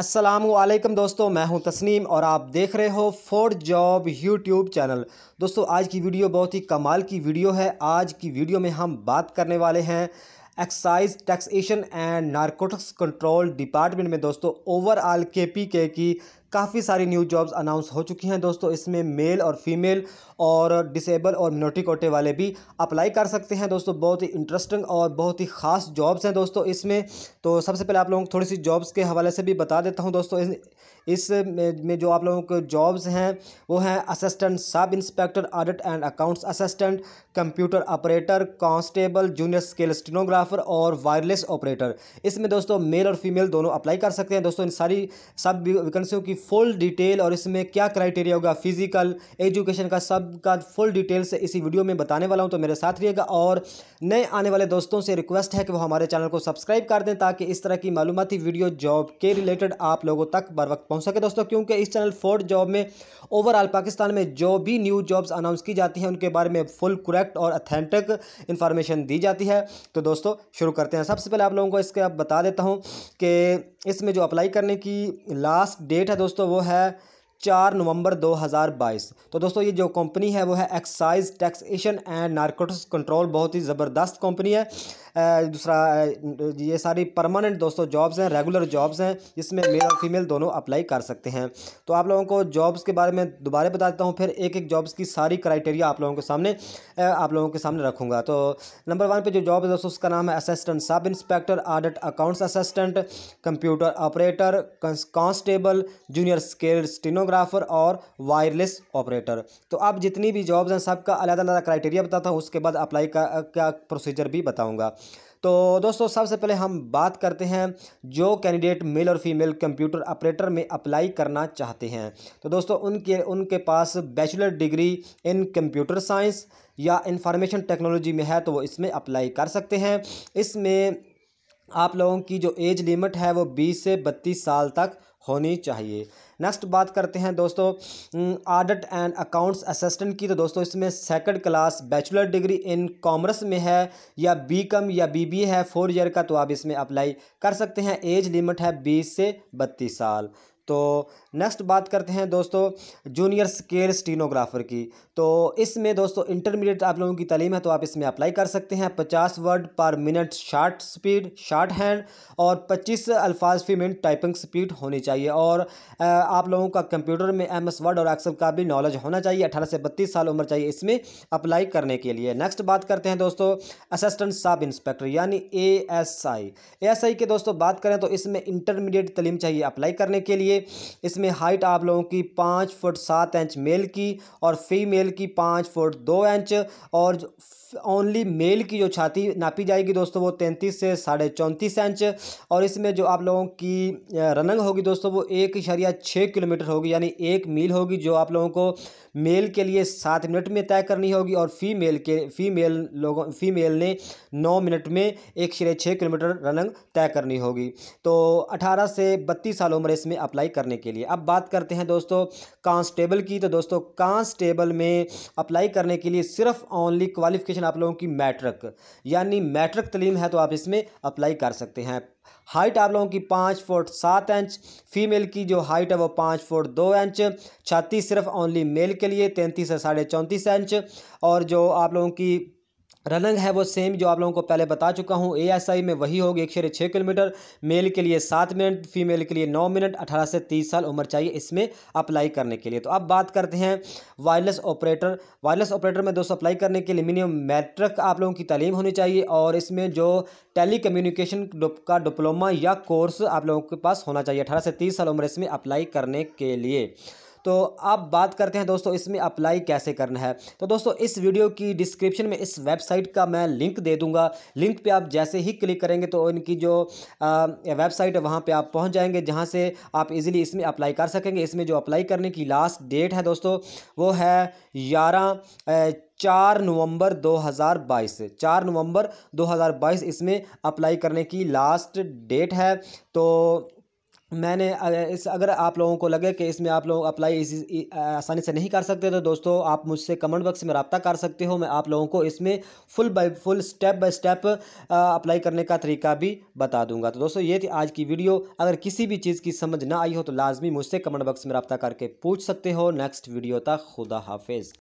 असलम दोस्तों मैं हूं तस्नीम और आप देख रहे हो फोर्ड जॉब यूट्यूब चैनल दोस्तों आज की वीडियो बहुत ही कमाल की वीडियो है आज की वीडियो में हम बात करने वाले हैं excise taxation and narcotics control department में दोस्तों ओवरऑल के पी के की काफ़ी सारी न्यू जॉब्स अनाउंस हो चुकी हैं दोस्तों इसमें मेल और फीमेल और डिसेबल और मिनोटी कोटे वाले भी अप्लाई कर सकते हैं दोस्तों बहुत ही इंटरेस्टिंग और बहुत ही ख़ास जॉब्स हैं दोस्तों इसमें तो सबसे पहले आप लोगों को थोड़ी सी जॉब्स के हवाले से भी बता देता हूँ दोस्तों इस में जो आप लोगों के जॉब्स हैं वो हैं assistant sub inspector audit and accounts assistant computer operator constable junior scale stenographer और वायरलेस ऑपरेटर इसमें दोस्तों मेल और फीमेल दोनों अप्लाई कर सकते हैं दोस्तों इन सारी सब वैकेंसियों की फुल डिटेल और इसमें क्या क्राइटेरिया होगा फिजिकल एजुकेशन का सब का फुल डिटेल से इसी वीडियो में बताने वाला हूँ तो मेरे साथ रहिएगा और नए आने वाले दोस्तों से रिक्वेस्ट है कि वो हमारे चैनल को सब्सक्राइब कर दें ताकि इस तरह की मालूमती वीडियो जॉब के रिलेटेड आप लोगों तक बर वक्त पहुंच सके दोस्तों क्योंकि इस चैनल फोर्थ जॉब में ओवरऑल पाकिस्तान में जो भी न्यू जॉब्स अनाउंस की जाती हैं उनके बारे में फुल करेक्ट और अथेंटिक इन्फॉर्मेशन दी जाती है तो दोस्तों शुरू करते हैं सबसे पहले आप लोगों को इसके बता देता हूँ कि इसमें जो अप्लाई करने की लास्ट डेट है दोस्तों वो है चार नवंबर 2022 तो दोस्तों ये जो कंपनी है वो है excise taxation and narcotics control बहुत ही ज़बरदस्त कंपनी है दूसरा ये सारी परमानेंट दोस्तों जॉब्स हैं रेगुलर जॉब्स हैं जिसमें मेल और फीमेल दोनों अप्लाई कर सकते हैं तो आप लोगों को जॉब्स के बारे में दोबारा बता देता हूँ फिर एक एक जॉब्स की सारी क्राइटेरिया आप लोगों के सामने आप लोगों के सामने रखूँगा तो नंबर वन पर जो जॉब है दोस्तों उसका नाम है assistant sub inspector audit accounts assistant computer operator constable junior scale steno photographer और वायरलेस ऑपरेटर तो आप जितनी भी जॉब्स हैं सबका अलग अलग क्राइटेरिया बताता हूँ उसके बाद अप्लाई का क्या प्रोसीजर भी बताऊँगा तो दोस्तों सबसे पहले हम बात करते हैं जो कैंडिडेट मेल और फीमेल कंप्यूटर ऑपरेटर में अप्लाई करना चाहते हैं तो दोस्तों उनके उनके पास bachelor degree in computer science या इंफॉर्मेशन टेक्नोलॉजी में है तो वो इसमें अप्लाई कर सकते हैं इसमें आप लोगों की जो एज लिमिट है वो बीस से बत्तीस साल तक होनी चाहिए नेक्स्ट बात करते हैं दोस्तों ऑडिट एंड अकाउंट्स असिस्टेंट की तो दोस्तों इसमें second class bachelor degree in commerce में है या बी कम या बी बी है फोर ईयर का तो आप इसमें अप्लाई कर सकते हैं एज लिमिट है बीस से बत्तीस साल तो नेक्स्ट बात करते हैं दोस्तों जूनियर स्केल स्टीनोग्राफर की तो इसमें दोस्तों इंटरमीडिएट आप लोगों की तलीम है तो आप इसमें अप्लाई कर सकते हैं पचास word per minute short speed shorthand और पच्चीस अल्फाज फी मिनट टाइपिंग स्पीड होनी चाहिए और आप लोगों का कंप्यूटर में एम वर्ड और एक्सल का भी नॉलेज होना चाहिए अठारह से बत्तीस साल उम्र चाहिए इसमें अप्लाई करने के लिए नेक्स्ट बात करते हैं दोस्तों असिस्टेंट सब इंस्पेक्टर यानी ए एस आई के दोस्तों बात करें तो इसमें इंटरमीडिएट तलीम चाहिए अप्लाई करने के लिए इसमें हाइट आप लोगों की पाँच फुट सात इंच मेल की और फीमेल की पाँच फुट दो इंच और ओनली मेल की जो छाती नापी जाएगी दोस्तों वो तैंतीस से साढ़े चौंतीस इंच और इसमें जो आप लोगों की रनंग होगी दोस्तों वो एक इशारिया छः किलोमीटर होगी यानी एक मील होगी जो आप लोगों को मेल के लिए सात मिनट में तय करनी होगी और फीमेल के फीमेल लोगों फीमेल ने नौ मिनट में एक शरिया छः किलोमीटर रनंग तय करनी होगी तो अठारह से बत्तीस साल उम्र इसमें अप्लाई करने के लिए अब बात करते हैं दोस्तों कांस्टेबल की तो दोस्तों कांस्टेबल में अप्लाई करने के लिए सिर्फ ओनली क्वालिफिकेशन नोटिफिकेशन आप लोगों की मैट्रिक यानी मैट्रिक तलीम है तो आप इसमें अप्लाई कर सकते हैं हाइट आप लोगों की पाँच फुट सात इंच फीमेल की जो हाइट है वो पाँच फुट दो इंच छाती सिर्फ ओनली मेल के लिए तैंतीस से साढ़े चौंतीस इंच और जो आप लोगों की रनिंग है वो सेम जो आप लोगों को पहले बता चुका हूँ एस आई में वही होगी एक शेर छः किलोमीटर मेल के लिए सात मिनट फीमेल के लिए नौ मिनट अठारह से तीस साल उम्र चाहिए इसमें अप्लाई करने के लिए तो अब बात करते हैं वायरलेस ऑपरेटर वायरलेस ऑपरेटर में दोस्तों अप्लाई करने के लिए मिनिमम मैट्रिक आप लोगों की तालीम होनी चाहिए और इसमें जो टेली कम्युनिकेशन का डिप्लोमा या कोर्स आप लोगों के पास होना चाहिए अठारह से तीस साल उम्र इसमें अप्लाई करने के लिए तो अब बात करते हैं दोस्तों इसमें अप्लाई कैसे करना है तो दोस्तों इस वीडियो की डिस्क्रिप्शन में इस वेबसाइट का मैं लिंक दे दूँगा लिंक पर आप जैसे ही क्लिक करेंगे तो इनकी जो वेबसाइट है वहाँ पर आप पहुँच जाएंगे जहाँ से आप इजीली इसमें अप्लाई कर सकेंगे इसमें जो अप्लाई करने की लास्ट डेट है दोस्तों वो है ग्यारह चार नवंबर 2022 चार नवंबर 2022 इसमें अप्लाई करने की लास्ट डेट है तो मैंने इस अगर आप लोगों को लगे कि इसमें आप लोग अप्लाई आसानी से नहीं कर सकते तो दोस्तों आप मुझसे कमेंट बॉक्स में रबता कर सकते हो मैं आप लोगों को इसमें full by full step by step apply करने का तरीका भी बता दूंगा तो दोस्तों ये थी आज की वीडियो अगर किसी भी चीज़ की समझ ना आई हो तो लाजमी मुझसे कमेंट बॉक्स में रबता करके पूछ सकते हो नेक्स्ट वीडियो तक खुदा हाफिज़